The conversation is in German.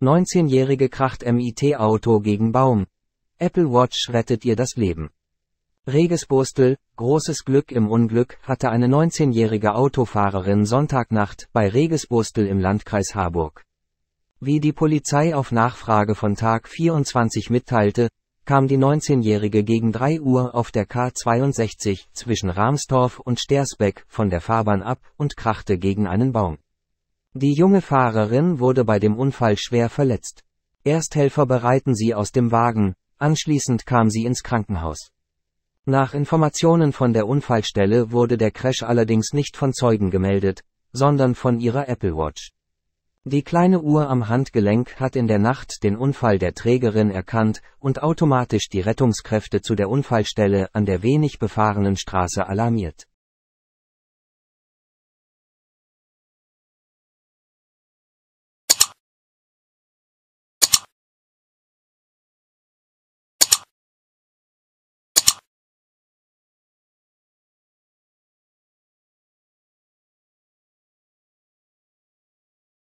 19-Jährige kracht MIT-Auto gegen Baum. Apple Watch rettet ihr das Leben. Reges Burstel, großes Glück im Unglück, hatte eine 19-jährige Autofahrerin Sonntagnacht bei Reges Burstel im Landkreis Harburg. Wie die Polizei auf Nachfrage von Tag 24 mitteilte, kam die 19-jährige gegen 3 Uhr auf der K62 zwischen Ramstorf und Stersbeck von der Fahrbahn ab und krachte gegen einen Baum. Die junge Fahrerin wurde bei dem Unfall schwer verletzt. Ersthelfer bereiten sie aus dem Wagen, anschließend kam sie ins Krankenhaus. Nach Informationen von der Unfallstelle wurde der Crash allerdings nicht von Zeugen gemeldet, sondern von ihrer Apple Watch. Die kleine Uhr am Handgelenk hat in der Nacht den Unfall der Trägerin erkannt und automatisch die Rettungskräfte zu der Unfallstelle an der wenig befahrenen Straße alarmiert.